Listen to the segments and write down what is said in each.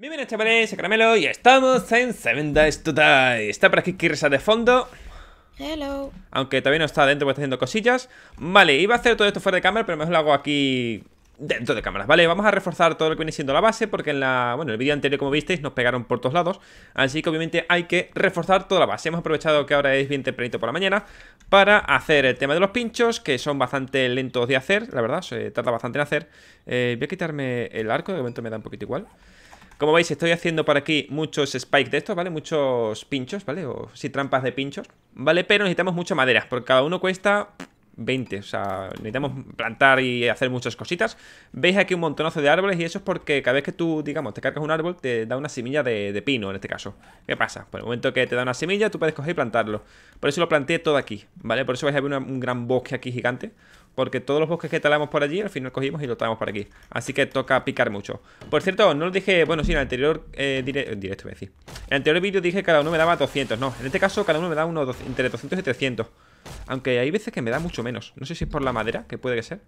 Bienvenidos chavales, soy Caramelo y estamos en Seven Days to Die. Está por aquí Kirsa de fondo. Hello. Aunque todavía no está dentro porque está haciendo cosillas. Vale, iba a hacer todo esto fuera de cámara, pero mejor lo hago aquí dentro de cámaras, ¿vale? Vamos a reforzar todo lo que viene siendo la base porque en la... Bueno, el vídeo anterior, como visteis, nos pegaron por todos lados. Así que obviamente hay que reforzar toda la base. Hemos aprovechado que ahora es bien tempranito por la mañana para hacer el tema de los pinchos, que son bastante lentos de hacer, la verdad, se tarda bastante en hacer. Eh, voy a quitarme el arco, de momento me da un poquito igual. Como veis, estoy haciendo por aquí muchos spikes de estos, ¿vale? Muchos pinchos, ¿vale? O si trampas de pinchos, ¿vale? Pero necesitamos mucha madera, porque cada uno cuesta 20, o sea, necesitamos plantar y hacer muchas cositas. Veis aquí un montonazo de árboles y eso es porque cada vez que tú, digamos, te cargas un árbol, te da una semilla de, pino en este caso. ¿Qué pasa? Por el momento que te da una semilla, tú puedes coger y plantarlo. Por eso lo planté todo aquí, ¿vale? Por eso vais a ver un gran bosque aquí gigante. Porque todos los bosques que talamos por allí, al final cogimos y lo talamos por aquí. Así que toca picar mucho. Por cierto, no lo dije... Bueno, sí, en el anterior eh, directo, voy a decir. En el anterior vídeo dije que cada uno me daba 200. No, en este caso cada uno me da uno, entre 200 y 300. Aunque hay veces que me da mucho menos. No sé si es por la madera, que puede que sea.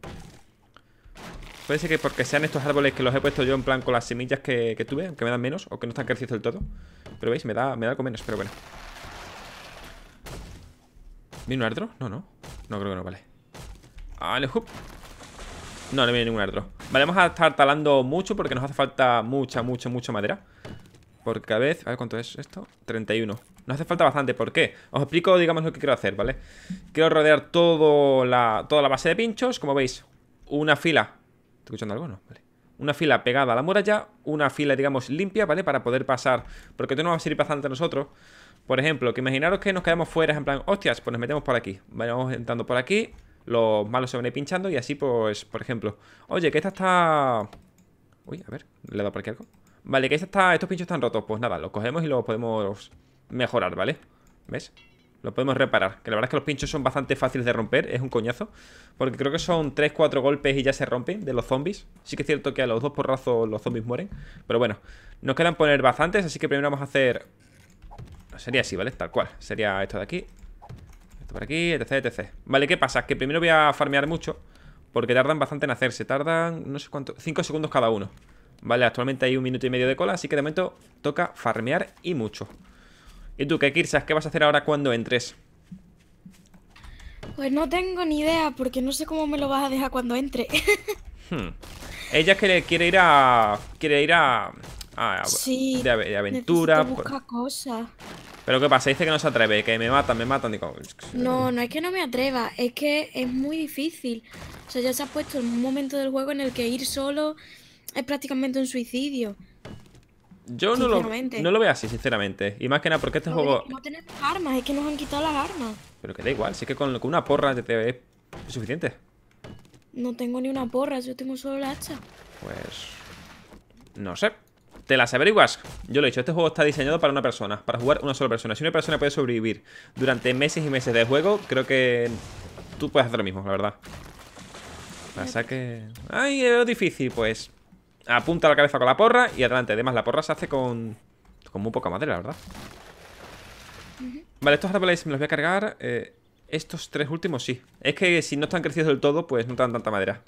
Puede ser que porque sean estos árboles que los he puesto yo en plan con las semillas que, tuve, que me dan menos o que no están creciendo del todo. Pero veis, me da, me da algo menos, pero bueno. ¿Viene un ardro? No, no. No creo que no, vale. Vale, No, no viene ningún otro. Vale, vamos a estar talando mucho porque nos hace falta mucha, mucha, mucha madera. Por vez, A ver cuánto es esto. 31. Nos hace falta bastante. ¿Por qué? Os explico, digamos, lo que quiero hacer, ¿vale? Quiero rodear todo la, toda la base de pinchos. Como veis, una fila. ¿Estoy escuchando algo? No, vale. Una fila pegada a la muralla. Una fila, digamos, limpia, ¿vale? Para poder pasar. Porque tú no va a ir pasando nosotros. Por ejemplo, que imaginaros que nos quedamos fuera, en plan, hostias, pues nos metemos por aquí. Vale, vamos entrando por aquí los malos se van a ir pinchando y así, pues, por ejemplo... Oye, que esta está... Uy, a ver, le he dado por aquí algo. Vale, que esta está... estos pinchos están rotos. Pues nada, los cogemos y los podemos mejorar, ¿vale? ¿Ves? Los podemos reparar. Que la verdad es que los pinchos son bastante fáciles de romper. Es un coñazo. Porque creo que son 3, 4 golpes y ya se rompen de los zombies. Sí que es cierto que a los dos porrazos los zombies mueren. Pero bueno, nos quedan poner bastantes. Así que primero vamos a hacer... Sería así, ¿vale? Tal cual. Sería esto de aquí por aquí, etc, etc. Vale, ¿qué pasa? Que primero voy a farmear mucho. Porque tardan bastante en hacerse. Tardan, no sé cuánto, 5 segundos cada uno. Vale, actualmente hay un minuto y medio de cola. Así que de momento toca farmear y mucho. ¿Y tú qué, Kirsas? ¿Qué vas a hacer ahora cuando entres? Pues no tengo ni idea, porque no sé cómo me lo vas a dejar cuando entre. ella hmm. Ella quiere, quiere ir a... Quiere ir a... sí, de, aventura. Pues busca cosas. Pero ¿qué pasa? Dice que no se atreve, que me matan, me matan. Digo, no, no es que no me atreva, es que es muy difícil. O sea, ya se ha puesto en un momento del juego en el que ir solo es prácticamente un suicidio. Yo no lo, no lo veo así, sinceramente. Y más que nada porque este juego... no tenemos armas, es que nos han quitado las armas. Pero que da igual, si es que con, una porra te, es suficiente. No tengo ni una porra, yo tengo solo la hacha. Pues... No sé te las averiguas. Yo lo he dicho, este juego está diseñado para una persona, para jugar una sola persona. Si una persona puede sobrevivir durante meses y meses de juego, creo que tú puedes hacer lo mismo, la verdad. La que... ¡Ay, es difícil! Pues apunta la cabeza con la porra y adelante. Además, la porra se hace con, con muy poca madera, la verdad. Vale, estos árboles me los voy a cargar. Eh, estos tres últimos sí. Es que si no están crecidos del todo, pues no te dan tanta madera.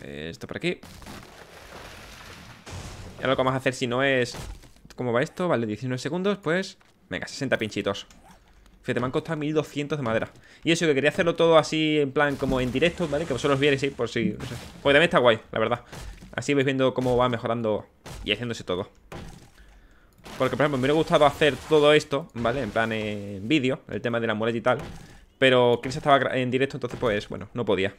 Eh, esto por aquí. Ahora lo que vamos a hacer si no es... ¿Cómo va esto? Vale, 19 segundos, pues... Venga, 60 pinchitos. Fíjate, me han costado 1200 de madera. Y eso, que quería hacerlo todo así, en plan, como en directo, ¿vale? Que vosotros los vierais, ahí por si... Pues también está guay, la verdad. Así vais viendo cómo va mejorando y haciéndose todo. Porque, por ejemplo, me hubiera gustado hacer todo esto, ¿vale? En plan, en vídeo, el tema de la muerte y tal. Pero Chris estaba en directo, entonces, pues, bueno, no podía.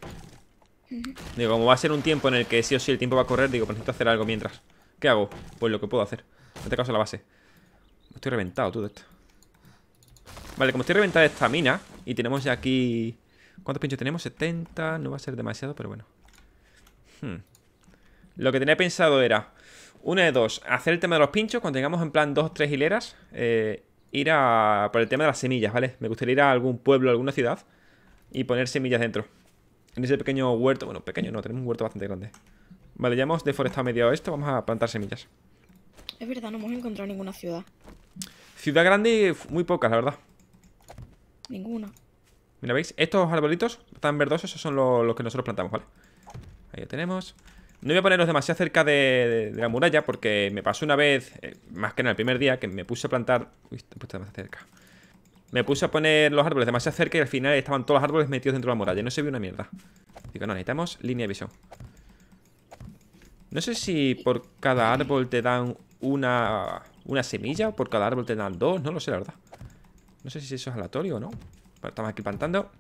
Digo, como va a ser un tiempo en el que sí o sí el tiempo va a correr, digo, pues necesito hacer algo mientras. ¿Qué hago? Pues lo que puedo hacer. no este caso la base. Estoy reventado, todo esto. Vale, como estoy reventado de esta mina y tenemos ya aquí... ¿Cuántos pinchos tenemos? 70. No va a ser demasiado, pero bueno. Hmm. Lo que tenía pensado era... Una de dos, hacer el tema de los pinchos cuando tengamos en plan dos o tres hileras. Eh, ir a... por el tema de las semillas, ¿vale? Me gustaría ir a algún pueblo, alguna ciudad y poner semillas dentro. En ese pequeño huerto, bueno, pequeño no, tenemos un huerto bastante grande. Vale, ya hemos deforestado medio esto. Vamos a plantar semillas. Es verdad, no hemos encontrado ninguna ciudad. Ciudad grande, y muy pocas, la verdad. Ninguna. Mira, ¿veis? Estos arbolitos tan verdosos esos son los, que nosotros plantamos, ¿vale? Ahí lo tenemos. No voy a ponerlos demasiado cerca de, la muralla porque me pasó una vez, eh, más que en el primer día, que me puse a plantar... Uy, demasiado cerca. Me puse a poner los árboles demasiado cerca y al final estaban todos los árboles metidos dentro de la muralla. No se vio una mierda. Digo, no, necesitamos línea de visión. No sé si por cada árbol te dan una, una semilla o por cada árbol te dan dos. No lo sé, la verdad. No sé si eso es aleatorio o no. estamos aquí plantando.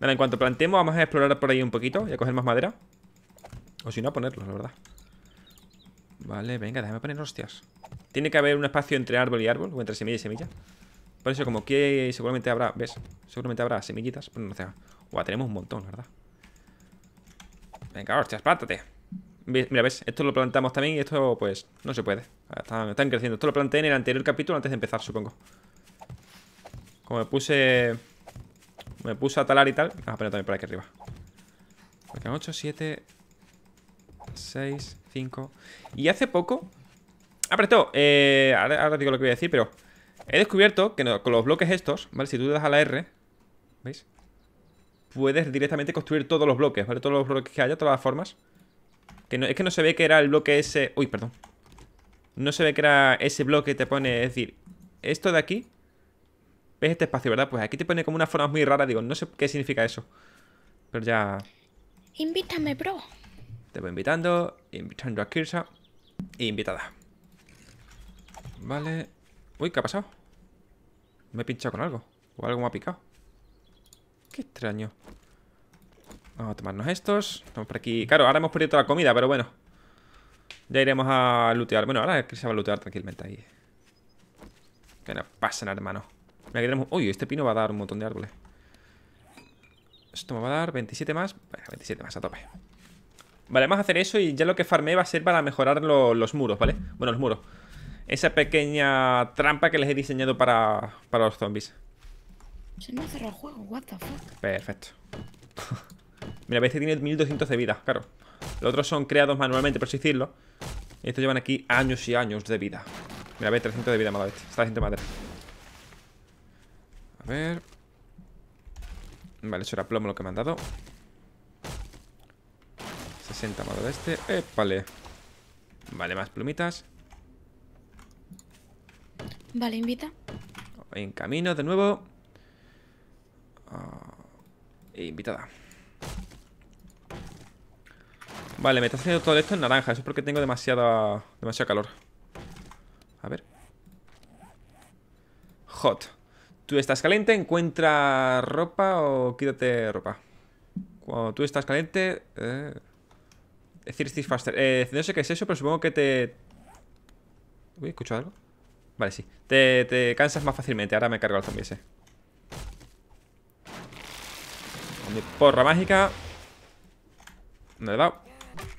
Nada, en cuanto plantemos, vamos a explorar por ahí un poquito y a coger más madera. O si no, a ponerlos, la verdad. Vale, venga, déjame poner hostias. Tiene que haber un espacio entre árbol y árbol, o entre semilla y semilla. Por eso, como que seguramente habrá, ¿ves? Seguramente habrá semillitas, pero pues no sé. O tenemos un montón, la ¿verdad? Venga, hostias, plátate. Mira, ves, esto lo plantamos también y esto, pues, no se puede. Están, creciendo. Esto lo planteé en el anterior capítulo antes de empezar, supongo. Como me puse... Me puse a talar y tal. Vamos ah, a poner también por aquí arriba. Porque 8, 7, 6, 5. Y hace poco. Ah, eh, ahora, digo lo que voy a decir, pero. He descubierto que con los bloques estos, ¿vale? Si tú le das a la R, ¿veis? Puedes directamente construir todos los bloques, ¿vale? Todos los bloques que haya, todas las formas no, es que no se ve que era el bloque ese... Uy, perdón. No se ve que era ese bloque que te pone... Es decir, esto de aquí... ¿Ves este espacio, verdad? Pues aquí te pone como una forma muy rara Digo, no sé qué significa eso. Pero ya... Invítame, bro. Te voy invitando. Invitando a Kirsa. invitada. Vale. Uy, ¿qué ha pasado? Me he pinchado con algo. O algo me ha picado. Qué extraño. Vamos a tomarnos estos. Estamos por aquí. Claro, ahora hemos perdido toda la comida, pero bueno. Ya iremos a lootear. Bueno, ahora se va a lootear tranquilamente ahí. Que no pasa hermano. Mira, Uy, este pino va a dar un montón de árboles. Esto me va a dar 27 más. Bueno, 27 más a tope. Vale, vamos a hacer eso y ya lo que farmé va a ser para mejorar los muros, ¿vale? Bueno, los muros. Esa pequeña trampa que les he diseñado para, para los zombies. Se me ha el juego, what the fuck. Perfecto. Mira, este tiene 1200 de vida, claro. Los otros son creados manualmente, por así decirlo. Y estos llevan aquí años y años de vida. Mira, ve, 300 de vida madre. este. Está gente madre. A ver. Vale, eso era plomo lo que me han dado. 60 amado de este. Épale. Vale, más plumitas. Vale, invita. En camino de nuevo. Ah, invitada. Vale, me está haciendo todo esto en naranja. Eso es porque tengo demasiado calor. A ver. Hot. Tú estás caliente, encuentra ropa o quítate ropa. Cuando tú estás caliente... Eh... faster. Eh, no sé qué es eso, pero supongo que te... Uy, ¿escucho algo? Vale, sí. Te, cansas más fácilmente. Ahora me cargo al también, ese. porra mágica. No he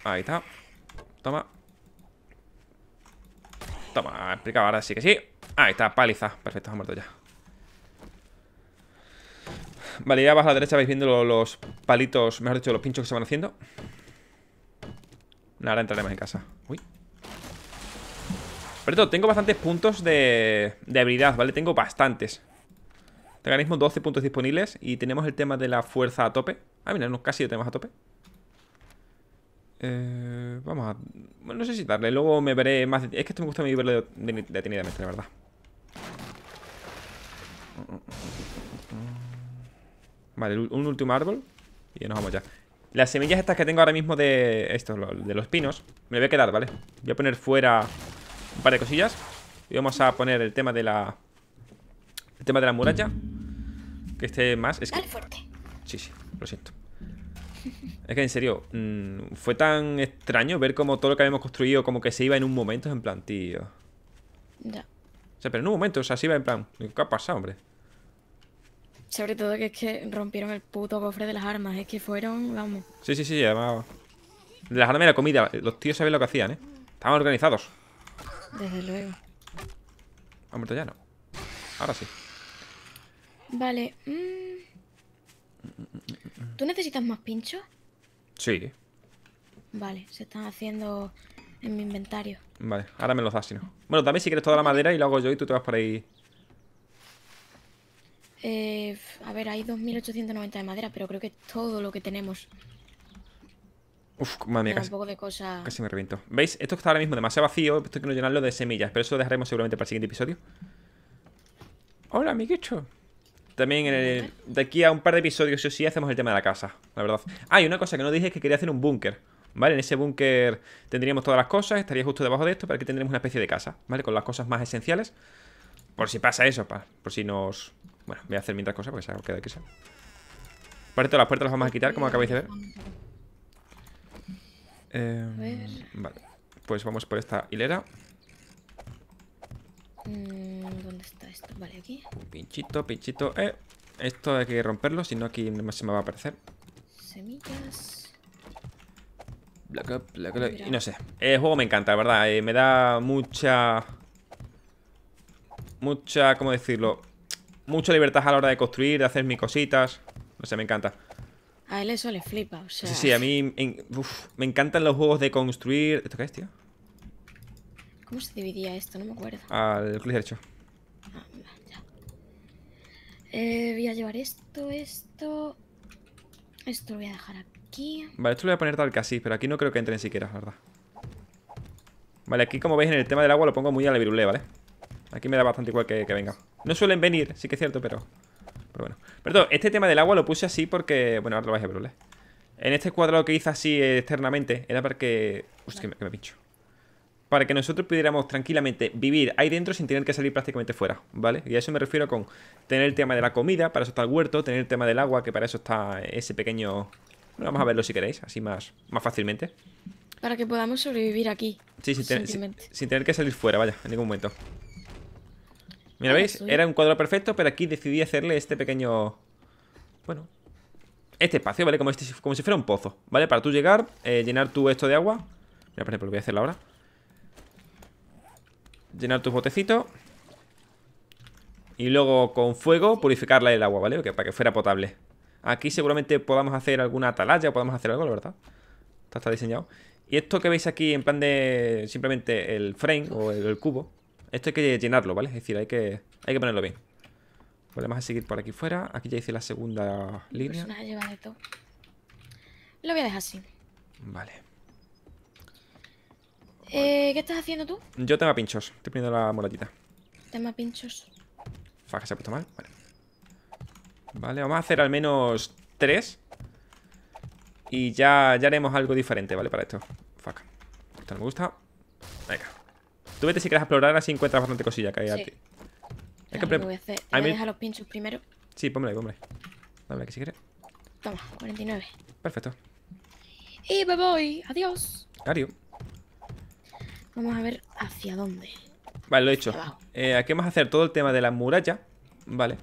Ahí está. Toma. Toma, explicaba ahora sí que sí. Ahí está, paliza. Perfecto, ha muerto ya. Vale, ya abajo a la derecha vais viendo los palitos, mejor dicho, los pinchos que se van haciendo. Ahora entraremos en casa. Uy. Por tengo bastantes puntos de, de habilidad, ¿vale? Tengo bastantes. Tengo ahora mismo 12 puntos disponibles y tenemos el tema de la fuerza a tope. Ah, mira, casi lo tenemos a tope. Eh, vamos a... Bueno, no sé si darle, luego me veré más... Es que esto me gusta a verlo detenidamente, la verdad. Vale, un último árbol y nos vamos ya. Las semillas estas que tengo ahora mismo de estos, de los pinos, me voy a quedar, ¿vale? Voy a poner fuera un par de cosillas y vamos a poner el tema de la... El tema de la muralla. Que esté más... Es que... Sí, sí, lo siento. Es que en serio, mm, fue tan extraño ver como todo lo que habíamos construido como que se iba en un momento, en plan, tío. Ya. O sea, pero en un momento, o sea, se iba en plan, ¿qué ha pasado, hombre? Sobre todo que es que rompieron el puto cofre de las armas, es que fueron, vamos. Sí, sí, sí, además. Las armas la comida, los tíos sabían lo que hacían, ¿eh? Estaban organizados. Desde luego. Ha ya, no. Ahora sí. Vale. Mm, ¿Tú necesitas más pinchos? Sí. Vale, se están haciendo en mi inventario. Vale, ahora me los das si Bueno, también si quieres toda la madera y lo hago yo y tú te vas por ahí. Eh, a ver, hay 2890 de madera, pero creo que todo lo que tenemos. Uf, madre mía, casi, me reviento. ¿Veis? Esto está ahora mismo demasiado vacío. Esto quiero llenarlo de semillas, pero eso lo dejaremos seguramente para el siguiente episodio. Hola, mi amiguito. También de aquí a un par de episodios, sí o sí, hacemos el tema de la casa, la verdad. Ah, y una cosa que no dije es que quería hacer un búnker. ¿Vale? En ese búnker tendríamos todas las cosas, estaría justo debajo de esto, Para que tendremos una especie de casa, ¿vale? Con las cosas más esenciales. Por si pasa eso, pa, por si nos... Bueno, voy a hacer mientras cosas porque se queda que sea. Por todas las puertas las vamos a quitar, como acabáis de ver. Eh, vale, pues vamos por esta hilera. Mm está esto? aquí. Pinchito, pinchito. Eh, esto hay que romperlo, si no aquí no se me va a aparecer. Semillas. Black up, black up. Y no sé. El juego me encanta, la verdad. Eh, me da mucha... Mucha, ¿cómo decirlo? Mucha libertad a la hora de construir, de hacer mis cositas. No sé, me encanta. A él eso le flipa, o sea... Sí, sí, a mí me encantan los juegos de construir... ¿Esto qué es, tío? ¿Cómo se dividía esto? No me acuerdo. Al clic derecho. Eh, voy a llevar esto, esto. Esto lo voy a dejar aquí. Vale, esto lo voy a poner tal que así, pero aquí no creo que entren siquiera, la verdad. Vale, aquí como veis en el tema del agua lo pongo muy a la virule, ¿vale? Aquí me da bastante igual que, venga. No suelen venir, sí que es cierto, pero... Pero bueno. Perdón, este tema del agua lo puse así porque... Bueno, ahora lo vais a ver, En este cuadrado que hice así externamente era para que... Uf, que me pincho para que nosotros pudiéramos tranquilamente vivir ahí dentro sin tener que salir prácticamente fuera, ¿vale? Y a eso me refiero con tener el tema de la comida, para eso está el huerto, tener el tema del agua, que para eso está ese pequeño... Bueno, vamos a verlo si queréis, así más, más fácilmente. Para que podamos sobrevivir aquí. Sí, sin, tener que salir fuera, vaya, en ningún momento. Mira, ¿veis? Era un cuadro perfecto, pero aquí decidí hacerle este pequeño... Bueno, este espacio, ¿vale? Como, este, si fuera un pozo, ¿vale? Para tú llegar, eh, llenar tú esto de agua. Mira, por ejemplo, lo voy a hacer ahora. Llenar tus botecitos. Y luego con fuego purificarla el agua, ¿vale? Que para que fuera potable. Aquí seguramente podamos hacer alguna atalaya, podamos hacer algo, la verdad. Está, está diseñado. Y esto que veis aquí en plan de simplemente el frame o el, cubo, esto hay que llenarlo, ¿vale? Es decir, hay que, hay que ponerlo bien. Podemos a seguir por aquí fuera. Aquí ya hice la segunda pues línea. Lo voy a dejar así. Vale. Eh, ¿Qué estás haciendo tú? Yo tengo pinchos. Estoy poniendo la moratita. Tema pinchos. Faja, se ha puesto mal. Vale. Vale, vamos a hacer al menos tres. Y ya, ya haremos algo diferente, ¿vale? Para esto. Faca. Esto no me gusta. Venga. Tú vete si quieres explorar, así encuentras bastante cosilla que hay sí. a que, voy pues voy a dejar los pinchos primero. Sí, pónmelo ahí, Pónmelo Dame aquí si quieres. Toma, 49. Perfecto. Y me voy. Adiós. Adiós. Vamos a ver hacia dónde. Vale, lo he hecho. aquí vamos eh, a hacer todo el tema de la muralla. Vale.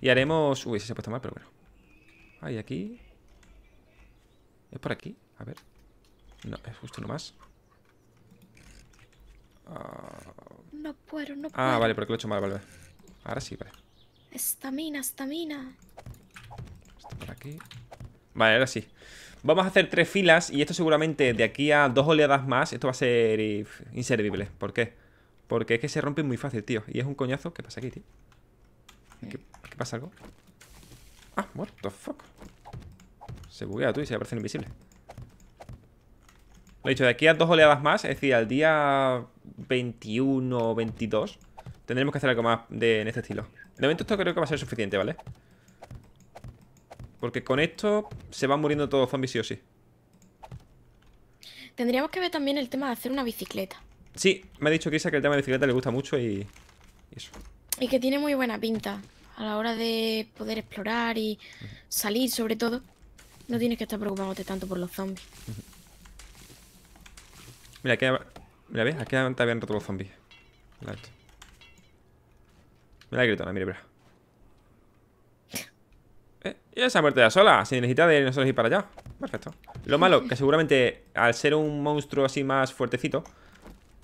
Y haremos... Uy, se ha puesto mal, pero bueno. Ahí, aquí... ¿Es por aquí? A ver. No, es justo nomás. Ah. No puedo, no puedo. Ah, vale, porque lo he hecho mal, vale, Ahora sí, vale. Estamina, estamina. Está por aquí. Vale, ahora sí. Vamos a hacer tres filas y esto seguramente de aquí a dos oleadas más, esto va a ser inservible. ¿Por qué? Porque es que se rompe muy fácil, tío. Y es un coñazo. ¿Qué pasa aquí, tío? ¿Qué, eh. pasa algo? Ah, what the fuck. Se buguea tú y se aparece invisible. Lo he dicho, de aquí a dos oleadas más, es decir, al día 21 o 22, tendremos que hacer algo más de, en este estilo. De momento esto creo que va a ser suficiente, ¿vale? vale porque con esto se van muriendo todos zombies sí o sí. Tendríamos que ver también el tema de hacer una bicicleta. Sí, me ha dicho Krisa que el tema de bicicleta le gusta mucho y... y eso. Y que tiene muy buena pinta a la hora de poder explorar y salir sobre todo. No tienes que estar preocupándote tanto por los zombies. Mira, aquí, mira, ¿ves? Aquí roto los zombies. Mira Mira la mira, mira. Y ha muerto ya sola, sin necesidad de nosotros ir para allá Perfecto Lo malo, que seguramente al ser un monstruo así más fuertecito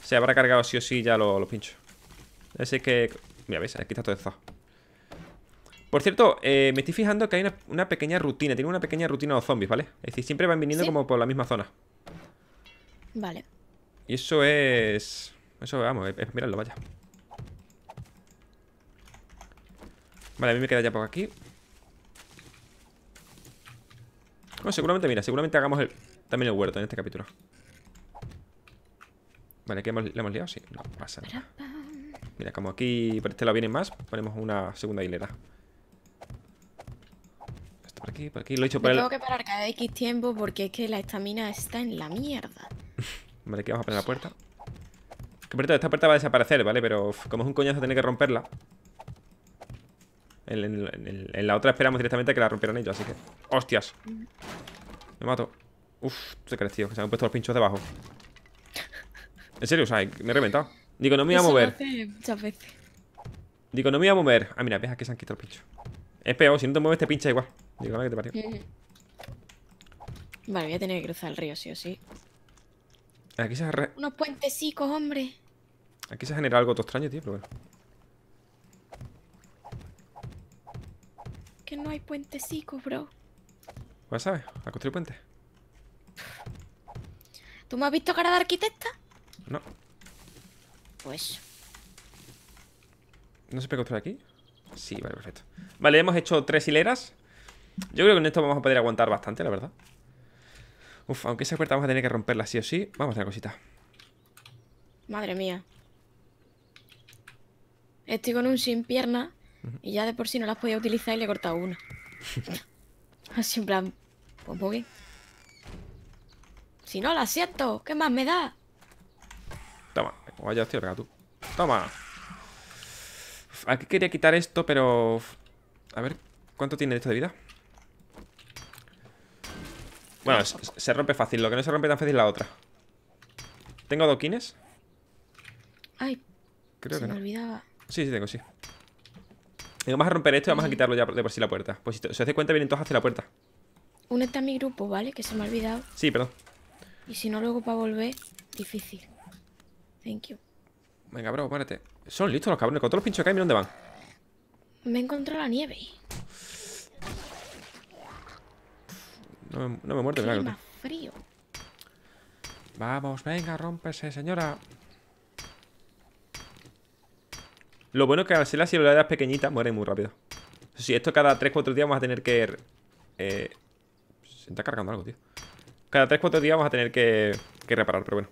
Se habrá cargado sí o sí ya los lo pincho Así que... Mira, veis, aquí está todo esto Por cierto, eh, me estoy fijando que hay una, pequeña rutina Tiene una pequeña rutina de zombies, ¿vale? Es decir, siempre van viniendo como por la misma zona Vale Y eso es... Eso, vamos, miradlo, vaya Vale, a mí me queda ya por aquí seguramente, mira, seguramente hagamos también el huerto en este capítulo. Vale, aquí hemos, ¿le hemos liado? Sí, no pasa nada. Mira, como aquí por este lado vienen más, ponemos una segunda hilera. Esto por aquí, por aquí. Lo he hecho por el... Tengo que parar cada X tiempo porque es que la estamina está en la mierda. vale, aquí vamos a poner la puerta. Que por esta puerta va a desaparecer, ¿vale? Pero como es un coñazo tener que romperla. En, la otra esperamos directamente que la rompieran ellos, así que... ¡Hostias! Me mato. Uf, se creció que se han puesto los pinchos debajo. En serio, o sea, me he reventado. Digo, no me voy a mover. Muchas veces. Digo, no me iba a mover. Ah, mira, ves que se han quitado los pincho. Es peor, si no te mueves te pincha igual. Digo, vale, que te parió. Vale, voy a tener que cruzar el río, sí o sí. Aquí se ha re... Unos puentecicos, hombre. Aquí se ha generado algo todo extraño, tío, pero bueno. que no hay puentecico, bro. Pues sabes, a construir puente. ¿Tú me has visto cara de arquitecta? No. Pues. ¿No se puede construir aquí? Sí, vale, perfecto. Vale, hemos hecho tres hileras. Yo creo que con esto vamos a poder aguantar bastante, la verdad. Uf, aunque esa puerta vamos a tener que romperla sí o sí. Vamos a hacer cosita. Madre mía. Estoy con un sin pierna. Y ya de por sí no las podía utilizar y le he cortado una. Así en plan, pues Si no, la siento, ¿qué más me da? Toma, vaya hostia, Toma. Aquí quería quitar esto, pero... A ver, ¿cuánto tiene esto de vida? Bueno, se, rompe fácil. Lo que no se rompe tan fácil es la otra. ¿Tengo doquines? Ay, Creo que me no. olvidaba. Sí, sí, tengo, sí. Vamos a romper esto y vamos a quitarlo ya de por sí la puerta. Pues si se hace cuenta, vienen todos hacia la puerta. Únete a mi grupo, ¿vale? Que se me ha olvidado. Sí, perdón. Y si no, luego para volver, difícil. Thank you. Venga, bro, muérete. Son listos los cabrones. Con todos los pinchos que hay, mira dónde van. Me encontró la nieve. No me, no me muerde, frío. Vamos, venga, rompese, señora. Lo bueno es que al si las es pequeñitas mueren muy rápido. Si esto cada 3-4 días vamos a tener que... Eh, se está cargando algo, tío. Cada 3-4 días vamos a tener que, que reparar, pero bueno.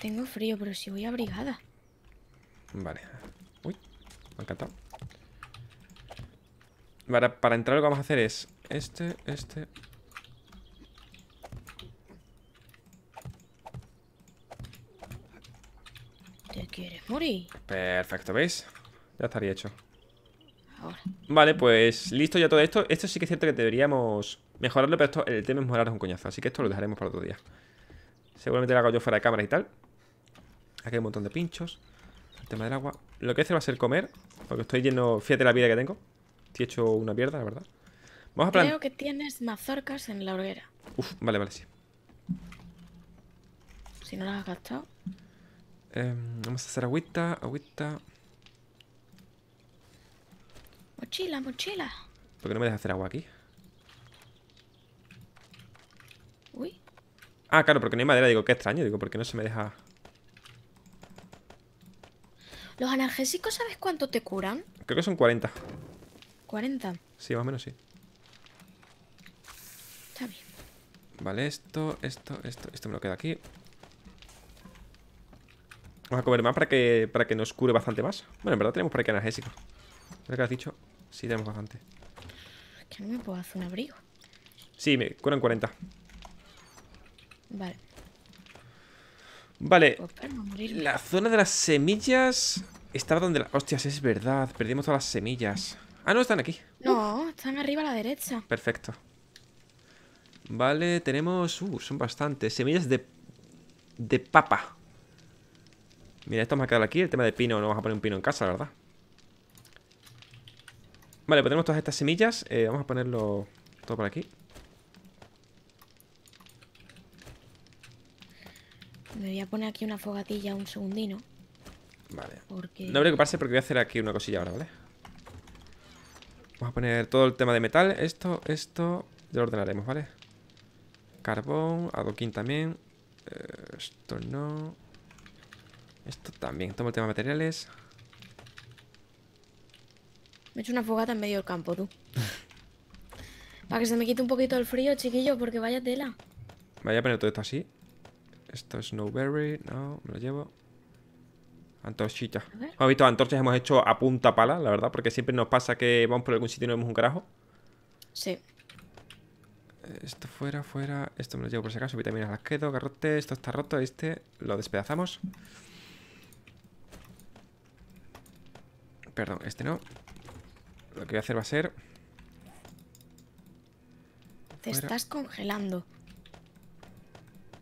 Tengo frío, pero si voy abrigada. Vale. Uy, me ha encantado. Para, para entrar lo que vamos a hacer es este, este, Perfecto, ¿veis? Ya estaría hecho. Vale, pues listo ya todo esto. Esto sí que es cierto que deberíamos mejorarlo, pero esto, el tema es mejorar un coñazo. Así que esto lo dejaremos para otro día. Seguramente lo hago yo fuera de cámara y tal. Aquí hay un montón de pinchos. El tema del agua. Lo que hace este va a ser comer, porque estoy lleno... Fíjate la vida que tengo. Estoy he hecho una mierda, la verdad. Vamos Creo que tienes mazorcas en la hoguera. Uf, vale, vale, sí. Si no las has gastado... Em, vamos a hacer agüita, agüita. Mochila, mochila. ¿Por qué no me deja hacer agua aquí? Uy. Ah, claro, porque no hay madera. Digo, qué extraño. Digo, porque no se me deja...? ¿Los analgésicos sabes cuánto te curan? Creo que son 40. ¿40? Sí, más o menos sí. Está bien. Vale, esto, esto, esto. Esto me lo queda aquí. Vamos a comer más para que, para que nos cure bastante más. Bueno, en verdad tenemos por aquí analgésico. ¿Verdad que has dicho? Sí, tenemos bastante. Que no me puedo hacer un abrigo. Sí, me curan 40. Vale. Vale. Pues la zona de las semillas está donde la... Hostias, es verdad. Perdimos todas las semillas. Ah, no, están aquí. No, están arriba a la derecha. Perfecto. Vale, tenemos... Uh, son bastantes. Semillas de... De papa. Mira, esto me ha quedado aquí. El tema de pino, no vamos a poner un pino en casa, la verdad. Vale, pues tenemos todas estas semillas. Eh, vamos a ponerlo todo por aquí. Me voy a poner aquí una fogatilla un segundino. Vale. No Porque... No preocuparse porque voy a hacer aquí una cosilla ahora, ¿vale? Vamos a poner todo el tema de metal. Esto, esto... Ya lo ordenaremos, ¿vale? Carbón, adoquín también. Eh, esto no... Esto también. Toma el tema de materiales. Me he hecho una fogata en medio del campo, tú. Para que se me quite un poquito el frío, chiquillo, porque vaya tela. vaya a poner todo esto así. Esto es Snowberry. No, me lo llevo. Antorchita. Hemos visto antorchas, hemos hecho a punta pala, la verdad, porque siempre nos pasa que vamos por algún sitio y no vemos un carajo. Sí. Esto fuera, fuera. Esto me lo llevo por si acaso. Vitaminas las quedo, garrote. Esto está roto. Este lo despedazamos. Perdón, este no. Lo que voy a hacer va a ser... Te estás congelando.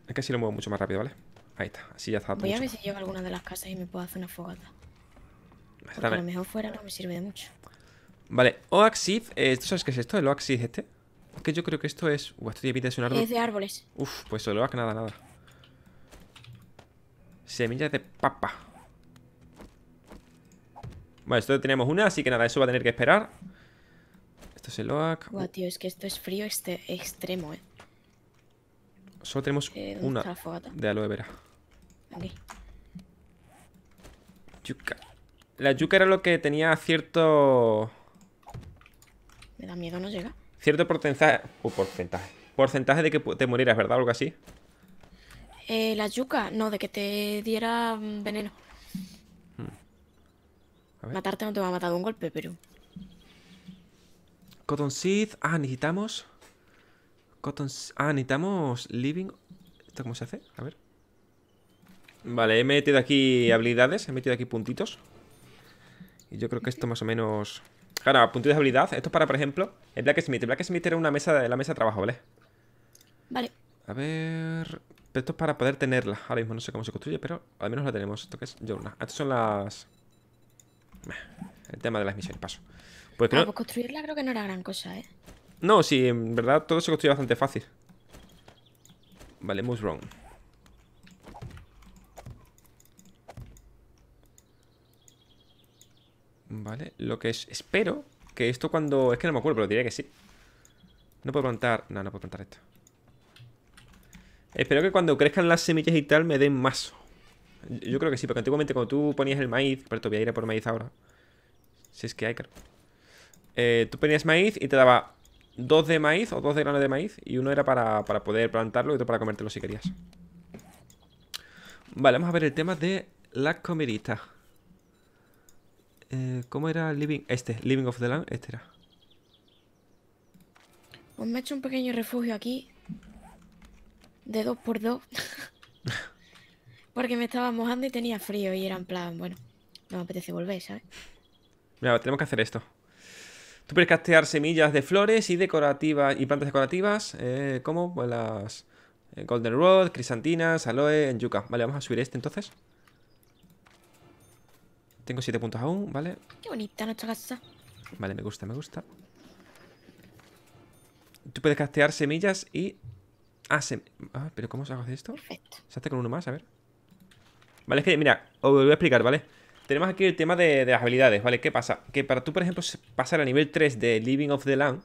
Es que así lo muevo mucho más rápido, ¿vale? Ahí está, así ya está. Voy a ver si llego a alguna de las casas y me puedo hacer una fogata. Porque a lo mejor fuera no me sirve de mucho. Vale, oaxid eh, ¿tú sabes qué es esto? ¿El oaxid este? Es que yo creo que esto es... Uf, esto tiene un árbol. Es de árboles. Uf, pues ah, el nada, nada. Semillas de papa. Vale, esto tenemos una, así que nada, eso va a tener que esperar. Esto es el OAC. Guau, tío, es que esto es frío este extremo, eh. Solo tenemos eh, una de aloe vera. Yuca. La yuca era lo que tenía cierto... Me da miedo, no llega. Cierto porcentaje... Uh, porcentaje. Porcentaje de que te murieras, ¿verdad? Algo así. Eh, la yuca, no, de que te diera mm, veneno. Matarte no te va a matar de un golpe, pero... Cotton Seed. Ah, necesitamos... Cotton... Ah, necesitamos Living... ¿Esto cómo se hace? A ver. Vale, he metido aquí habilidades. He metido aquí puntitos. Y yo creo que esto más o menos... Claro, puntitos de habilidad. Esto es para, por ejemplo, el smith El smith era una mesa de la mesa de trabajo, ¿vale? Vale. A ver... Esto es para poder tenerla. Ahora mismo no sé cómo se construye, pero al menos la tenemos. ¿Esto que es? Yo, Estas son las... El tema de las misiones, paso. Pues, ah, pues, construirla creo que no era gran cosa, ¿eh? No, sí, en verdad todo se construye bastante fácil. Vale, moose wrong. Vale, lo que es... Espero que esto cuando... Es que no me acuerdo, pero diría que sí. No puedo plantar... No, no puedo plantar esto. Espero que cuando crezcan las semillas y tal me den más yo creo que sí, porque antiguamente cuando tú ponías el maíz, pero te voy a ir a por maíz ahora. Si es que hay, claro. Eh, tú ponías maíz y te daba dos de maíz o dos de grano de maíz y uno era para, poder plantarlo y otro para comértelo si querías. Vale, vamos a ver el tema de Las comidita. Eh, ¿Cómo era Living? Este, Living of the Land, este era. Pues me he hecho un pequeño refugio aquí. De dos por dos. Porque me estaba mojando y tenía frío y era en plan, bueno, no me apetece volver, ¿sabes? Mira, tenemos que hacer esto. Tú puedes castear semillas de flores y decorativas y plantas decorativas, eh, como pues las Goldenrod eh, Golden Rod, crisantinas, aloe, en yuca. Vale, vamos a subir este entonces. Tengo 7 puntos aún, ¿vale? Qué bonita nuestra casa. Vale, me gusta, me gusta. Tú puedes castear semillas y... Ah, ah pero ¿cómo se hace esto? Perfecto. Se hace con uno más, a ver. ¿Vale? Es que, mira, os voy a explicar, ¿vale? Tenemos aquí el tema de, las habilidades, ¿vale? ¿Qué pasa? Que para tú, por ejemplo, pasar a nivel 3 de Living of the Land,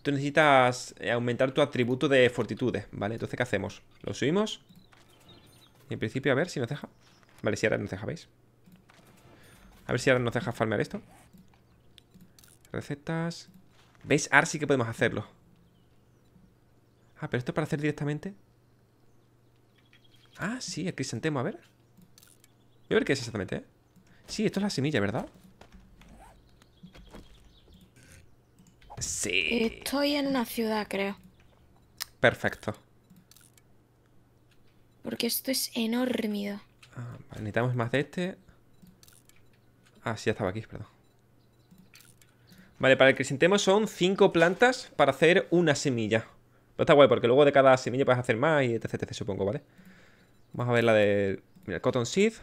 tú necesitas eh, aumentar tu atributo de fortitudes, ¿vale? Entonces, ¿qué hacemos? Lo subimos. en principio, a ver si nos deja. Vale, si ahora nos deja, ¿veis? A ver si ahora nos deja farmear esto. Recetas. ¿Veis? Ahora sí que podemos hacerlo. Ah, pero esto es para hacer directamente. Ah, sí, el sentemos, a ver a ver qué es exactamente, ¿eh? Sí, esto es la semilla, ¿verdad? Sí. Estoy en una ciudad, creo. Perfecto. Porque esto es enorme. Ah, necesitamos más de este. Ah, sí, ya estaba aquí, perdón. Vale, para el crecimiento son cinco plantas para hacer una semilla. Pero está guay, porque luego de cada semilla puedes hacer más y etc, etc, supongo, ¿vale? Vamos a ver la de... Mira, el cotton seed.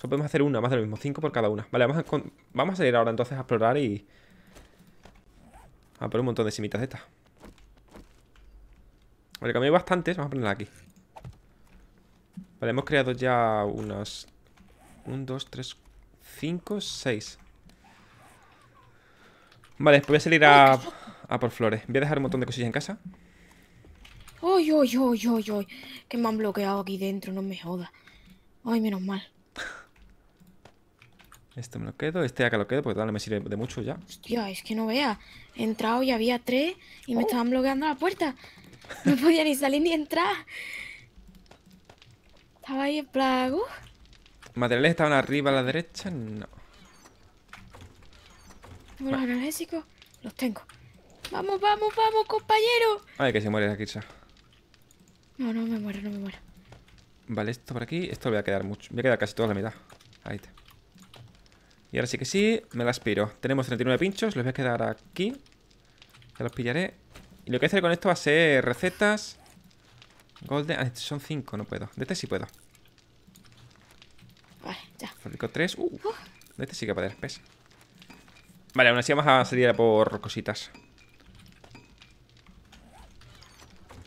Solo podemos hacer una, más de lo mismo, cinco por cada una. Vale, vamos a, vamos salir ahora entonces a explorar y... A poner un montón de simitas de estas. Vale, que hay bastantes, vamos a ponerla aquí. Vale, hemos creado ya unas... 1, 2, 3, 5, 6. Vale, después pues voy a salir a, a por flores. Voy a dejar un montón de cosillas en casa. Uy, uy, uy, uy, uy Que me han bloqueado aquí dentro, no me joda Ay, menos mal. Este me lo quedo, este acá lo quedo, porque no me sirve de mucho ya. Hostia, es que no vea. He entrado y había tres y me oh. estaban bloqueando la puerta. No podía ni salir ni entrar. Estaba ahí en plago? Uh. ¿Materiales estaban arriba a la derecha? No. Los analésicos? los tengo. ¡Vamos, vamos, vamos, compañero! Ay, que se muere aquí, ya. No, no me muero, no me muero. Vale, esto por aquí. Esto voy a quedar mucho. Voy a quedar casi toda la mitad. Ahí está. Y ahora sí que sí, me las piro. Tenemos 39 pinchos, los voy a quedar aquí. Ya los pillaré. Y lo que voy a hacer con esto va a ser recetas. Golden. Ah, son cinco, no puedo. De este sí puedo. Vale, ya. Fabrico 3. Uh, de este sí que poder, Vale, aún así vamos a salir a por cositas.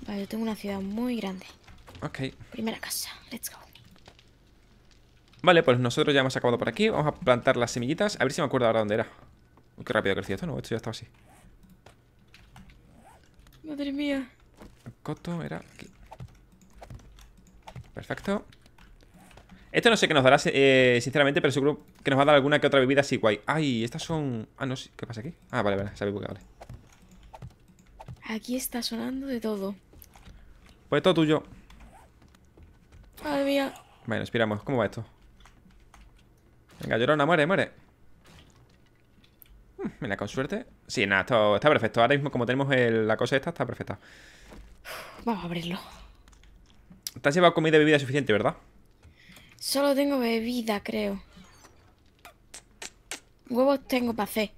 Vale, yo tengo una ciudad muy grande. Ok. Primera casa, let's go. Vale, pues nosotros ya hemos acabado por aquí. Vamos a plantar las semillitas. A ver si me acuerdo ahora dónde era. qué rápido creció esto. No, esto ya estaba así. Madre mía. Coto era aquí. Perfecto. Esto no sé qué nos dará, eh, sinceramente, pero seguro que nos va a dar alguna que otra bebida así guay. Ay, estas son... Ah, no, ¿qué pasa aquí? Ah, vale, vale, sabéis porque vale. Aquí está sonando de todo. Pues todo tuyo. Madre mía. Bueno, esperamos ¿Cómo va esto? Venga, llorona, muere, muere. Hmm, mira, con suerte. Sí, nada, está perfecto. Ahora mismo, como tenemos la cosa esta, está perfecta. Vamos a abrirlo. Te has llevado comida y bebida suficiente, ¿verdad? Solo tengo bebida, creo. Huevos tengo para hacer.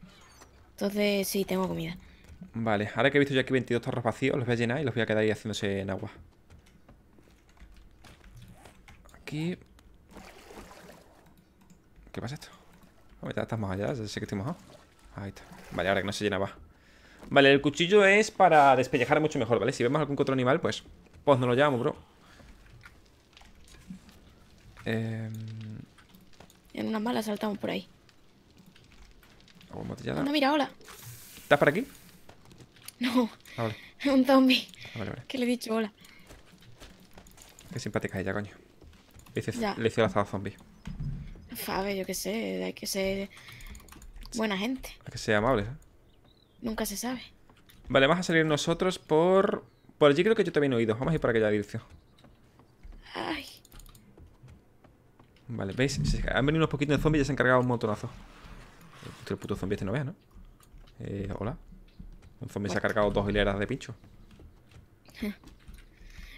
Entonces, sí, tengo comida. Vale, ahora que he visto ya aquí 22 torres vacíos, los voy a llenar y los voy a quedar ahí haciéndose en agua. Aquí. ¿Qué pasa esto? La oh, más allá, ya sé que estoy mojado. Ahí está. Vale, ahora que no se llena va. Vale, el cuchillo es para despellejar mucho mejor, ¿vale? Si vemos algún otro animal, pues... Pues no lo llevamos, bro. Eh... En una mala saltamos por ahí. No, mira, hola. ¿Estás por aquí? No. Ah, Un zombie. Ah, ¿Qué Que le he dicho hola. Qué simpática ella, coño. Le hice, la le zombie. Fabe, yo qué sé, hay que ser buena gente. Hay que ser amables. ¿eh? Nunca se sabe. Vale, vamos a salir nosotros por... Por allí creo que yo también he oído. Vamos a ir para aquella dirección. Ay. Vale, ¿veis? Han venido unos poquitos de zombies y se han cargado un montonazo. El puto zombie este no vea, ¿no? Eh, hola. Un zombie se ha cargado dos hileras de pincho.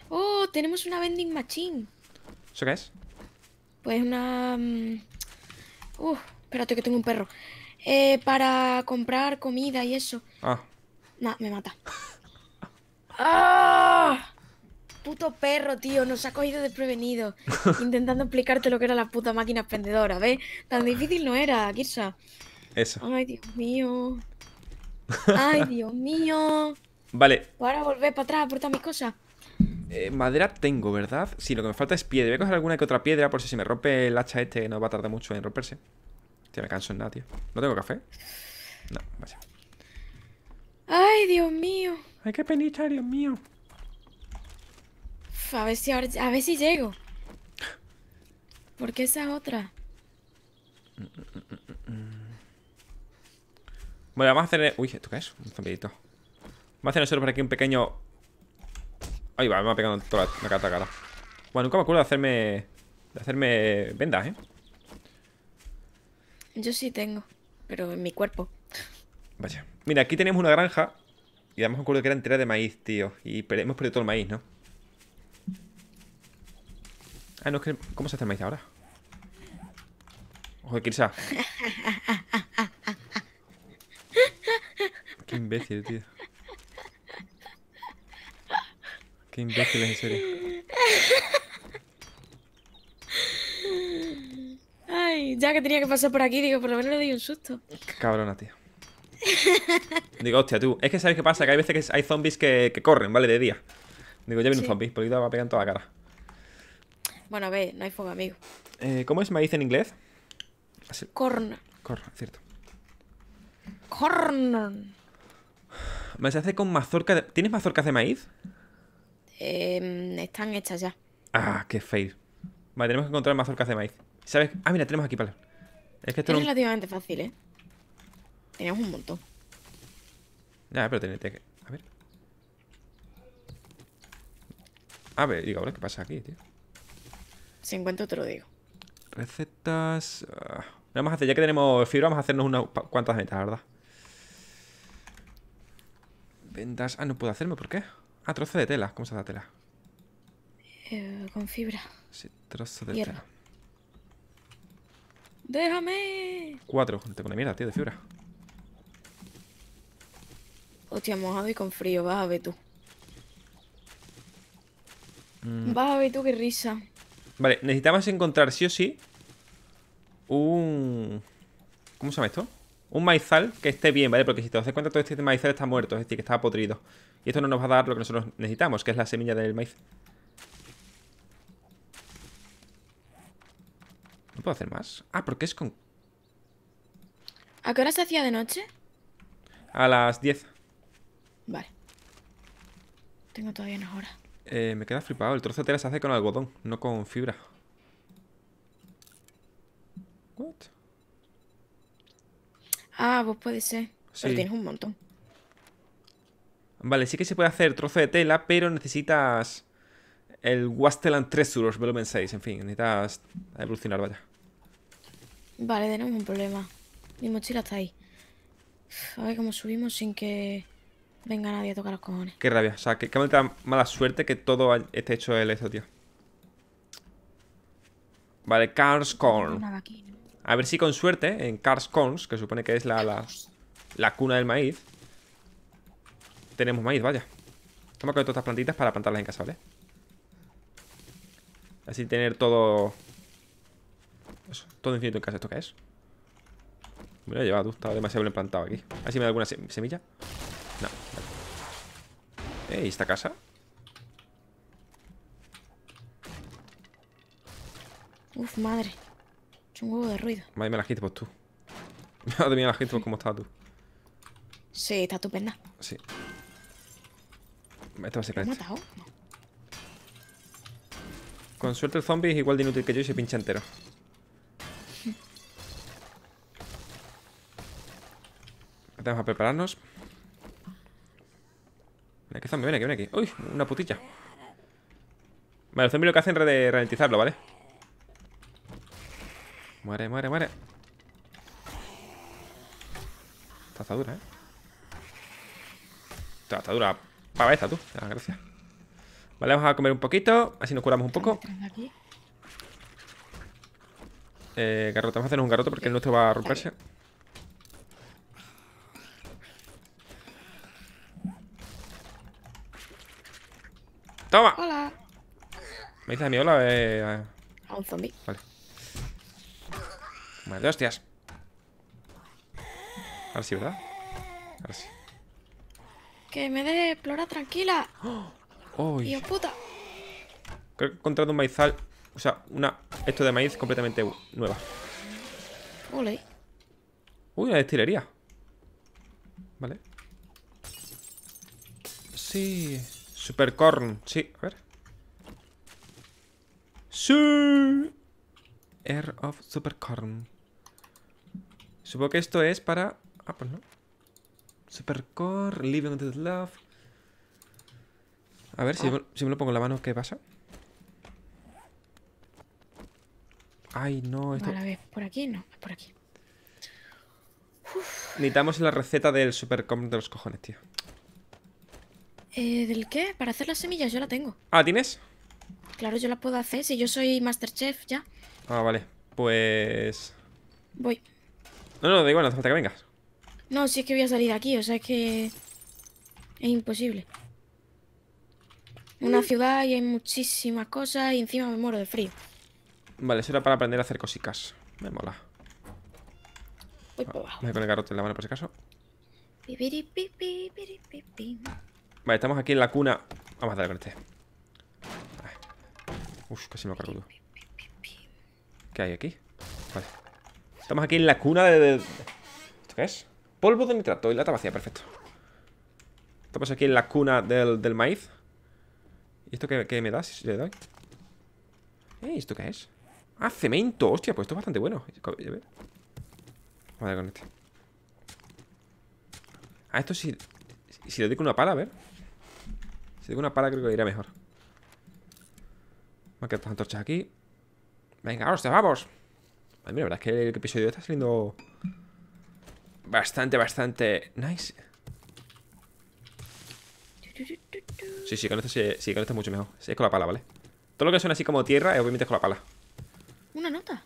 ¡Oh! Tenemos una vending machine. ¿Eso qué es? pues una... Uh, espérate que tengo un perro. Eh, para comprar comida y eso. Ah. Nah, me mata. ¡Ah! Puto perro, tío, nos ha cogido desprevenido. intentando explicarte lo que era la puta máquina expendedora, ¿ves? Tan difícil no era, Kirsa. Eso. Ay, Dios mío. Ay, Dios mío. Vale. Ahora volver para atrás a aportar mis cosas. Eh, madera tengo, ¿verdad? Sí, lo que me falta es piedra. Voy a coger alguna que otra piedra por si se me rompe el hacha este, no va a tardar mucho en romperse. Tío, me canso en nada, tío. ¿No tengo café? No, vaya. Ay, Dios mío. Ay, qué penita, Dios mío. a ver si ahora, a ver si llego. Porque esa otra. Bueno, vamos a hacer. Uy, ¿esto qué es? Un zombidito. Vamos a hacer nosotros por aquí un pequeño Ahí va, me ha pegando toda la, cata cara. Bueno, nunca me acuerdo de hacerme. De hacerme vendas, ¿eh? Yo sí tengo, pero en mi cuerpo. Vaya. Mira, aquí tenemos una granja. Y además me acuerdo que era entera de maíz, tío. Y hemos perdido todo el maíz, ¿no? Ah, no, es que. ¿Cómo se hace el maíz ahora? Ojo, Kirsa. Qué imbécil, tío. Qué imbéciles, en serio. Ay, ya que tenía que pasar por aquí, digo, por lo menos le doy un susto. Qué cabrona, tío. Digo, hostia, tú. Es que sabes qué pasa, que hay veces que hay zombies que, corren, ¿vale? De día. Digo, ya viene un zombie, porque te va a pegar toda la cara. Bueno, a ver, no hay fuego, amigo. Eh, ¿Cómo es maíz en inglés? Corn. Corn, cierto. Corn. Me se hace con mazorca ¿Tienes mazorcas de maíz? Em, están hechas ya. Ah, qué fail. Vale, tenemos que encontrar mazorca de maíz. ¿Sabes? Ah, mira, tenemos aquí vale Es que esto es relativamente fácil, ¿eh? Tenemos un montón. Ya, pero tenete que... A ver. A ver, digo, ahora qué pasa aquí, tío. Si encuentro te lo digo. Recetas... Ah. vamos a hacer, ya que tenemos fibra, vamos a hacernos unas cuantas metas, ¿verdad? Ventas... Ah, no puedo hacerme, ¿por qué? Ah, trozo de tela. ¿Cómo se hace tela? Eh, con fibra. Sí, trozo de tela. ¡Déjame! Cuatro. Tengo una mierda, tío, de fibra. Hostia, mojado y con frío. Vas a ver tú. Mm. Vas a tú qué risa. Vale, necesitamos encontrar sí o sí un... ¿Cómo se llama esto? Un maizal que esté bien, ¿vale? Porque si te das cuenta, todo este maizal está muerto, es decir, que está podrido. Y esto no nos va a dar lo que nosotros necesitamos, que es la semilla del maíz. ¿No puedo hacer más? Ah, porque es con... ¿A qué hora se hacía de noche? A las 10. Vale. Tengo todavía unas horas. Eh, me queda flipado. El trozo de tela se hace con algodón, no con fibra. What? Ah, vos pues puede ser. Pero tienes un montón. Vale, sí que se puede hacer trozo de tela, pero necesitas el Wasteland Treasures, volumen 6. En fin, necesitas evolucionar, vaya. Vale, tenemos un problema. Mi mochila está ahí. A ver cómo subimos sin que venga nadie a tocar los cojones. Qué rabia. O sea, qué, mala suerte que todo esté hecho el eso, tío. Vale, Cars Corn. A ver si con suerte, en Cars Corns, que supone que es la, la cuna del maíz, tenemos maíz, vaya. Vamos a coger todas estas plantitas para plantarlas en casa, ¿vale? Así tener todo... Eso, todo infinito en casa, ¿esto qué es? Me lo he llevado, Está demasiado bien plantado aquí. A ver si me da alguna semilla. No. ¿Eh? ¿Y esta casa? Uf, madre. Es un huevo de ruido. Madre me la pues tú. Me mía, la pues ¿cómo estás tú? Sí, está estupenda. Sí. Esto va a ser Con suerte el zombie es igual de inútil que yo y se pincha entero. Vamos a prepararnos. Venga, que zombie, viene aquí, viene aquí. ¡Uy! Una putilla. Vale, el zombie lo que hace es ralentizarlo, ¿vale? Muere, muere, muere. Está dura, ¿eh? Está dura para tú. Ah, gracias. Vale, vamos a comer un poquito. Así nos curamos un poco. Eh, garrote. Vamos a hacer un garrote porque el nuestro va a romperse. ¡Toma! Hola. Me dices a mí hola a... un zombie. Vale. de hostias. Ahora sí, ¿verdad? Ahora sí. Que me dé explora tranquila. ¡Oh! puta! Creo que he encontrado un maizal. O sea, una. Esto de maíz completamente nueva. Ole. Uy, una destilería. Vale. Sí. Supercorn. Sí, a ver. Sí. Air of Supercorn. Supongo que esto es para... Ah, pues no. Supercore, Living on the Love. A ver, ah. si, me, lo pongo en la mano, ¿qué pasa? Ay, no, esto... Vale, a por aquí no, por aquí. Necesitamos la receta del Supercom de los cojones, tío. Eh, ¿Del qué? Para hacer las semillas yo la tengo. Ah, ¿tienes? Claro, yo la puedo hacer si yo soy Masterchef ya. Ah, vale. Pues... Voy. No, no, da igual, no hace falta que vengas. No, si es que voy a salir de aquí, o sea, es que... Es imposible. Una mm. ciudad y hay muchísimas cosas y encima me muero de frío. Vale, eso era para aprender a hacer cositas. Me mola. Voy por abajo. Voy con el garrote en la mano por si acaso. Vale, estamos aquí en la cuna. Vamos a darle con este. Ah. Uf, casi me lo cargo. ¿Qué hay aquí? Vale. Estamos aquí en la cuna de... ¿Esto qué es? Polvo de nitrato y lata vacía, perfecto Estamos aquí en la cuna del, maíz ¿Y esto qué, me da si le doy? Eh, ¿Esto qué es? Ah, cemento, hostia, pues esto es bastante bueno Vale, con este Ah, esto sí si, si le doy con una pala, a ver Si doy con una pala creo que irá mejor Me han quedado antorchas aquí Venga, hostia, vamos a mí la verdad es que el episodio está saliendo bastante, bastante nice. Sí, sí, con esto sí, con esto mucho mejor. es con la pala, ¿vale? Todo lo que suena así como tierra, eh, obviamente es con la pala. Una nota.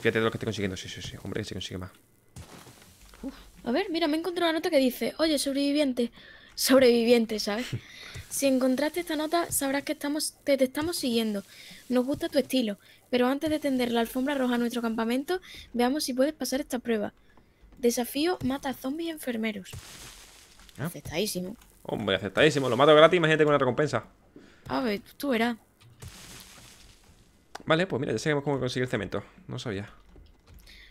Fíjate de lo que estoy consiguiendo. Sí, sí, sí. Hombre, que se consigue más. A ver, mira, me he encontrado una nota que dice, oye, sobreviviente, sobreviviente, ¿sabes? si encontraste esta nota, sabrás que estamos, que te estamos siguiendo. Nos gusta tu estilo, pero antes de tender la alfombra roja a nuestro campamento, veamos si puedes pasar esta prueba. Desafío mata zombies enfermeros. ¿Eh? Aceptadísimo. Hombre, aceptadísimo. Lo mato gratis, imagínate con una recompensa. A ver, tú verás. Vale, pues mira, ya sabemos cómo conseguir cemento. No sabía.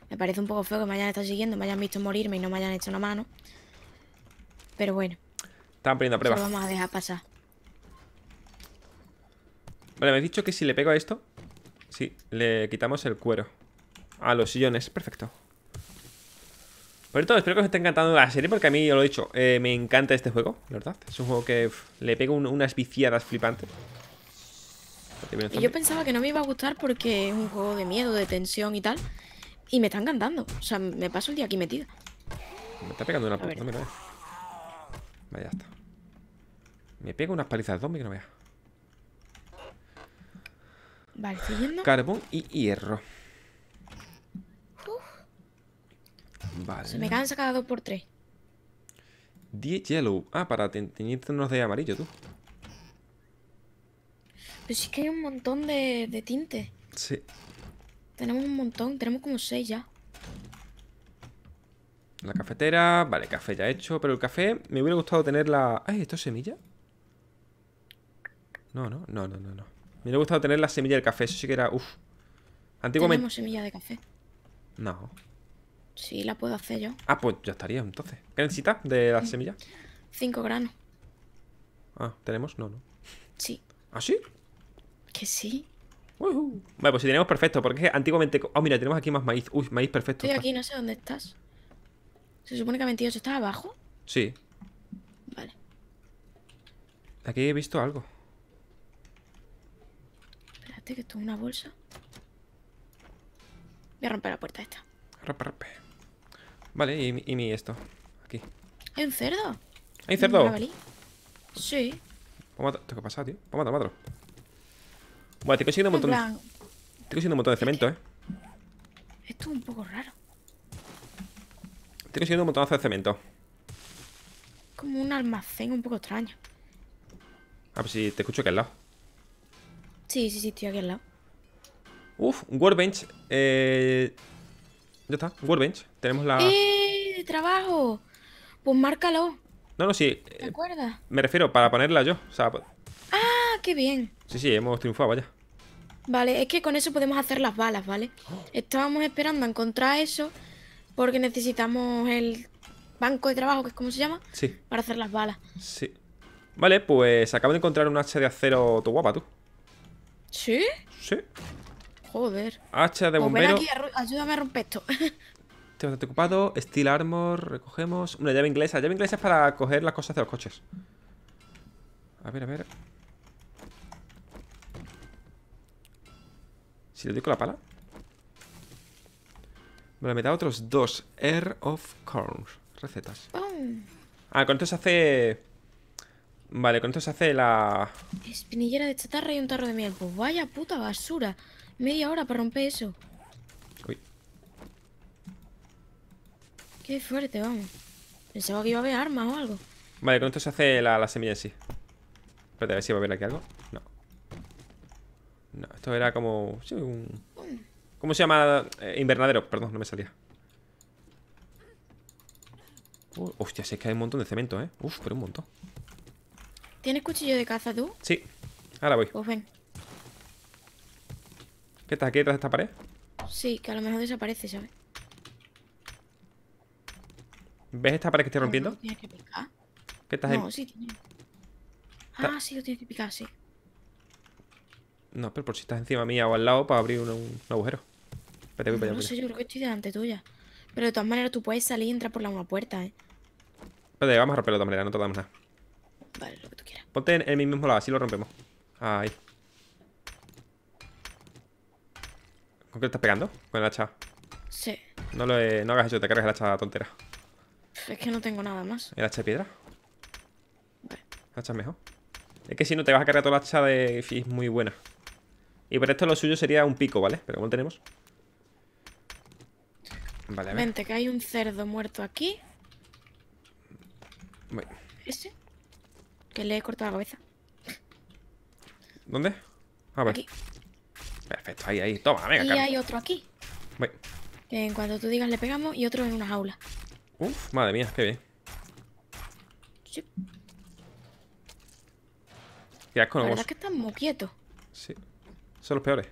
Me parece un poco feo que me hayan estado siguiendo, me hayan visto morirme y no me hayan hecho una mano. Pero bueno. Estaban poniendo pruebas. Lo vamos a dejar pasar. Vale, me he dicho que si le pego a esto, sí, le quitamos el cuero. A los sillones, perfecto. Por todo, espero que os esté encantando la serie porque a mí, yo lo he dicho, eh, me encanta este juego, la verdad. Es un juego que le pego unas viciadas flipantes. Y yo pensaba que no me iba a gustar porque es un juego de miedo, de tensión y tal. Y me está encantando. O sea, me paso el día aquí metido. Me está pegando una puta, no me veas. Vaya, está. Me pega unas palizas zombie que no veas. Vale, siguiendo. Carbón y hierro. Vale. Se me cansa cada dos por tres. 10 yellow. Ah, para teñirnos de amarillo, tú. Pero sí que hay un montón de, tinte. Sí. Tenemos un montón, tenemos como 6 ya. La cafetera, vale, café ya hecho, pero el café me hubiera gustado tener la... Ay, ¿esto es semilla? No, no, no, no, no, no. Me hubiera gustado tener la semilla del café, eso sí que era... Uf. Antiguamente... ¿Tenemos semilla de café? No. Sí, la puedo hacer yo. Ah, pues ya estaría entonces. ¿Qué necesitas de las mm. semillas? Cinco granos. Ah, ¿tenemos? No, no. Sí. ¿Ah, sí? Que sí. Vale, pues si tenemos perfecto, porque antiguamente... Oh, mira, tenemos aquí más maíz. Uy, maíz perfecto. Estoy aquí, no sé dónde estás. Se supone que 28 estás abajo. Sí. Vale. Aquí he visto algo. Espérate, que esto es una bolsa. Voy a romper la puerta esta. Vale, y, mi esto. Aquí. ¿Hay un cerdo? ¿Hay un cerdo? sí. Vamos a pasado, tío? Vamos a matarlo. Bueno, estoy consiguiendo un montón. Estoy consiguiendo un montón de este cemento, eh. Esto es un poco raro. Estoy consiguiendo un montón de cemento. Como un almacén un poco extraño. Ah, pues si te escucho aquí al lado. Sí, sí, sí, estoy aquí al lado. Uf, un workbench. Eh. Ya está, Workbench. Tenemos la. ¡Eh! ¡Trabajo! Pues márcalo. No, no, sí. ¿Te eh, acuerdas? Me refiero para ponerla yo. ¡Ah! ¡Qué bien! Sí, sí, hemos triunfado, ya, Vale, es que con eso podemos hacer las balas, ¿vale? Oh. Estábamos esperando a encontrar eso porque necesitamos el banco de trabajo, que es como se llama, sí. para hacer las balas. Sí. Vale, pues acabo de encontrar un hacha de acero tu guapa, tú. ¿Sí? Sí. Joder. Hacha de pues Ven aquí, ayúdame a romper esto. Estoy bastante ocupado. Steel armor, recogemos. Una llave inglesa. Llave inglesa es para coger las cosas de los coches. A ver, a ver. Si le doy con la pala. Bueno, me da otros dos. Air of Corns. Recetas. Ah, con esto se hace. Vale, con esto se hace la. Espinillera de chatarra y un tarro de miel. Pues vaya puta basura. Media hora para romper eso. Uy. Qué fuerte, vamos. Pensaba que iba a haber armas o algo. Vale, con esto se hace la, semilla en sí. Espérate, a ver si va a haber aquí algo. No. No, esto era como... Sí, un... ¿Cómo se llama? Eh, invernadero, perdón, no me salía. hostia, si es que hay un montón de cemento, ¿eh? Uf, pero un montón. ¿Tienes cuchillo de caza tú? Sí, ahora voy. Pues ven. ¿Qué estás aquí detrás de esta pared? Sí, que a lo mejor desaparece, ¿sabes? ¿Ves esta pared que estoy rompiendo? que picar. ¿Qué estás No, sí tiene. Ah, sí, lo tienes que picar, sí. No, pero por si estás encima mía o al lado para abrir un, agujero. voy no, para allá. No sé, yo creo que estoy delante tuya. Pero de todas maneras tú puedes salir y entrar por la misma puerta, ¿eh? Espérate, vamos a romperlo de todas maneras, no damos nada. Vale, lo que tú quieras. Ponte en, el mismo lado, así lo rompemos. Ahí. ¿Con qué estás pegando? ¿Con el hacha? Sí. No lo no hagas eso, te cargas el hacha tontera. Es que no tengo nada más. ¿El hacha de piedra? Vale. hacha es mejor. Es que si no te vas a cargar toda la hacha de... es muy buena. Y por esto lo suyo sería un pico, ¿vale? Pero ¿cómo lo tenemos? Vale, a ver. Vente, que hay un cerdo muerto aquí. ¿Ese? Que le he cortado la cabeza. ¿Dónde? A ah, ver. Aquí. Perfecto, ahí, ahí. Toma, venga, Y hay otro aquí. Voy. en cuanto tú digas le pegamos y otro en una jaula. Uf, madre mía, qué bien. Sí. Ya con La verdad es que están muy quietos. Sí. Son los peores.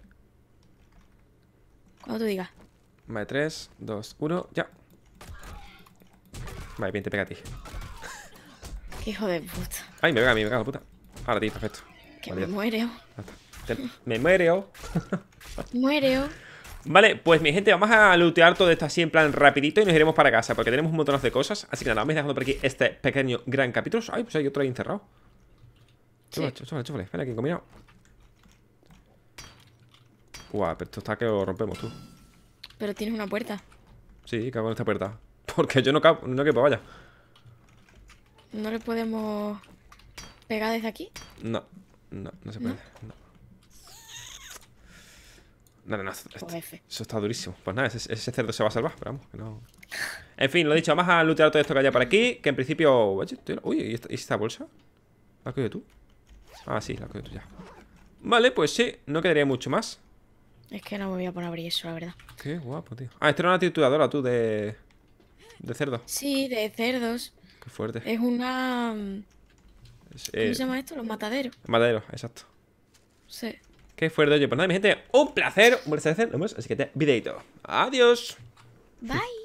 Cuando tú digas. Vale, 3, 2, 1, ya. Vale, bien, te pega a ti. Qué hijo de puta. Ay, me pega a mí, me a la puta. Ahora a ti, perfecto. Que me muere. Me muero. Muero. Vale, pues mi gente, vamos a lootear todo esto así en plan rapidito y nos iremos para casa porque tenemos un montón de cosas. Así que nada, vamos dejando por aquí este pequeño gran capítulo. Ay, pues hay otro ahí encerrado. Chúfale, sí. chúfale, Ven aquí, combinado. Guau, pero esto está que lo rompemos tú. Pero tienes una puerta. Sí, cago en esta puerta. Porque yo no, cago, no quepo, vaya. ¿No le podemos pegar desde aquí? No, no, no se puede. No. Nada, nada. eso está durísimo. Pues nada, ese, cerdo se va a salvar, vamos, que no. En fin, lo dicho, vamos a lootear todo esto que haya por aquí. Que en principio. Uy, ¿y esta, bolsa? ¿La cogido tú? Ah, sí, la cogido tú ya. Vale, pues sí, no quedaría mucho más. Es que no me voy a poner a abrir eso, la verdad. Qué guapo, tío. Ah, esto era una trituradora, tú, de. de cerdo. Sí, de cerdos. Qué fuerte. Es una. ¿Cómo eh, se llama esto? Los mataderos. Mataderos, exacto. Sí. Qué fuerte, oye, por pues nada, mi gente, un placer, un placer, nos vemos, así que te videito. Adiós. Bye.